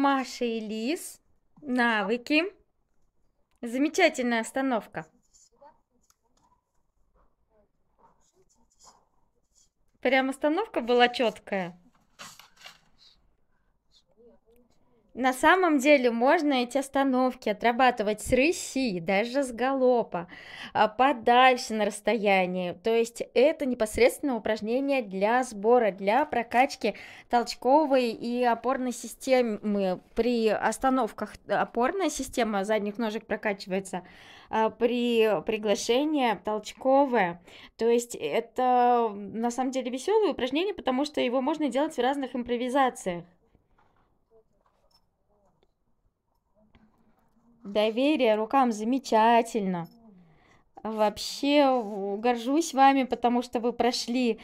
Маша и Лис. Навыки. Замечательная остановка. Прям остановка была четкая. На самом деле можно эти остановки отрабатывать с рыси, даже с галопа, а, подальше на расстоянии. То есть это непосредственно упражнение для сбора, для прокачки толчковой и опорной системы. При остановках э, опорная система задних ножек прокачивается, а, при приглашении толчковая. То есть это на самом деле веселое упражнение, потому что его можно делать в разных импровизациях. Доверие рукам замечательно. Вообще горжусь вами, потому что вы прошли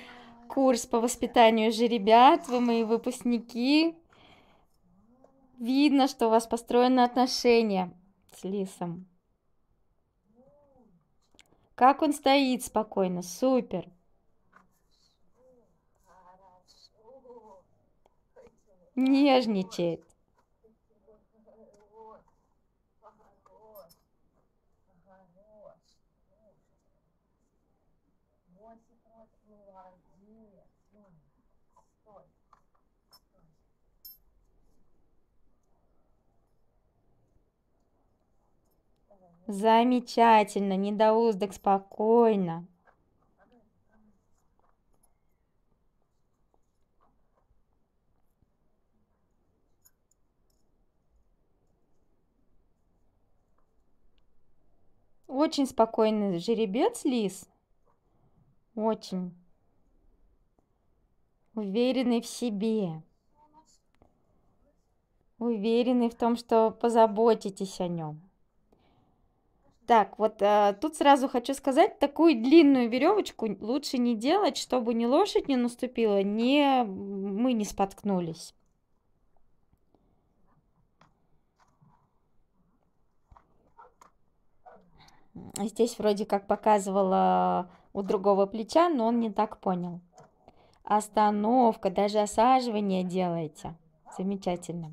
курс по воспитанию же ребят, вы мои выпускники. Видно, что у вас построены отношения с Лисом. Как он стоит спокойно, супер. Нежничает. Замечательно, недоуздок, спокойно. Очень спокойный жеребец, лис. Очень. Уверенный в себе. Уверенный в том, что позаботитесь о нем. Так, вот а, тут сразу хочу сказать, такую длинную веревочку лучше не делать, чтобы ни лошадь не наступила, ни мы не споткнулись. Здесь вроде как показывала у другого плеча, но он не так понял. Остановка, даже осаживание делаете. Замечательно.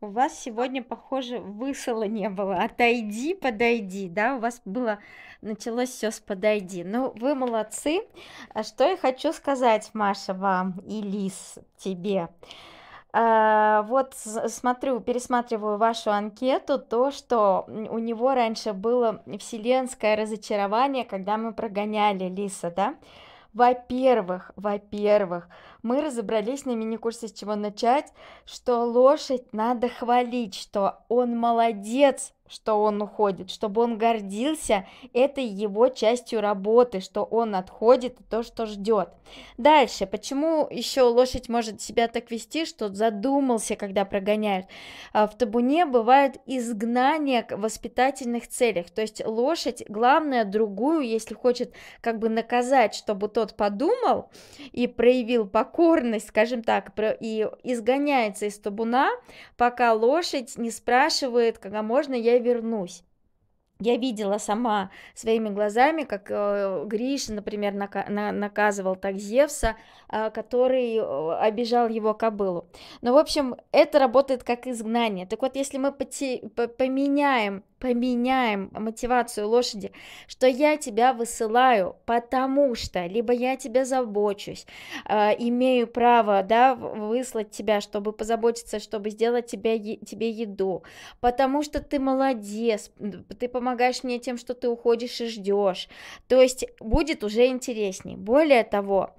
у вас сегодня, похоже, высыла не было. Отойди, подойди, да, у вас было, началось все с подойди. Ну, вы молодцы. А что я хочу сказать, Маша, вам и Лиз тебе. А, вот смотрю, пересматриваю вашу анкету, то, что у него раньше было вселенское разочарование, когда мы прогоняли Лиса, да, во-первых, во-первых, мы разобрались на мини-курсе, с чего начать, что лошадь надо хвалить, что он молодец, что он уходит, чтобы он гордился этой его частью работы, что он отходит и то, что ждет. Дальше, почему еще лошадь может себя так вести, что задумался, когда прогоняют? А, в табуне бывают изгнания в воспитательных целях, то есть лошадь, главное, другую, если хочет как бы наказать, чтобы тот подумал и проявил покорность, покорность, скажем так, и изгоняется из табуна, пока лошадь не спрашивает, когда можно я вернусь. Я видела сама своими глазами, как э, Гриша, например, нака- на- наказывал так Зевса, э, который э, обижал его кобылу. Но, ну, в общем, это работает как изгнание. Так вот, если мы поте- поменяем поменяем мотивацию лошади, что я тебя высылаю, потому что либо я тебя забочусь, э, имею право, да, выслать тебя, чтобы позаботиться, чтобы сделать тебе е, тебе еду, потому что ты молодец, ты помогаешь мне тем, что ты уходишь и ждешь, то есть будет уже интересней. Более того,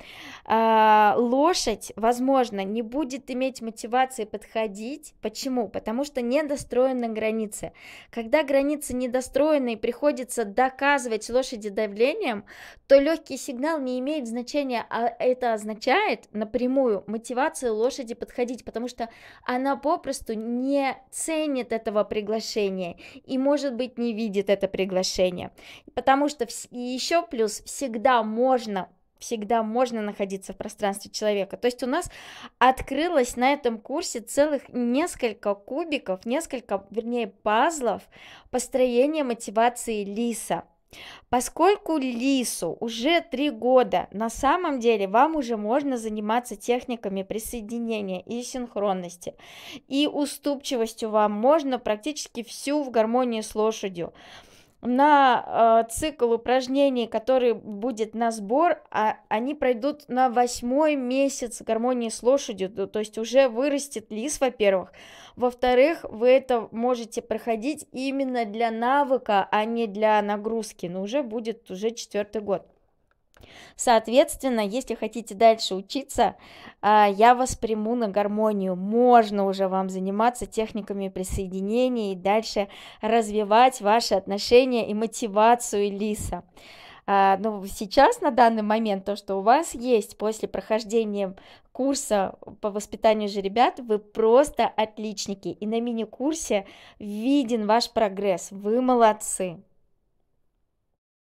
э, лошадь, возможно, не будет иметь мотивации подходить, почему? Потому что недостроена граница. Когда Границы недостроена и приходится доказывать лошади давлением, то легкий сигнал не имеет значения, а это означает напрямую мотивацию лошади подходить, потому что она попросту не ценит этого приглашения и, может быть, не видит это приглашение. Потому что еще плюс всегда можно всегда можно находиться в пространстве человека. То есть у нас открылось на этом курсе целых несколько кубиков, несколько, вернее, пазлов построения мотивации лиса. Поскольку лису уже три года, на самом деле вам уже можно заниматься техниками присоединения и синхронности, и уступчивостью вам можно практически всю в гармонии с лошадью на э, цикл упражнений, который будет на сбор, а они пройдут на восьмой месяц гармонии с лошадью, то, то есть уже вырастет лис, во-первых. Во-вторых, вы это можете проходить именно для навыка, а не для нагрузки, но уже будет уже четвертый год. Соответственно, если хотите дальше учиться, а, я вас приму на гармонию. Можно уже вам заниматься техниками присоединения и дальше развивать ваши отношения и мотивацию лиса. А, Но ну, сейчас, на данный момент, то, что у вас есть после прохождения курса по воспитанию же ребят, вы просто отличники. И на мини-курсе виден ваш прогресс. Вы молодцы.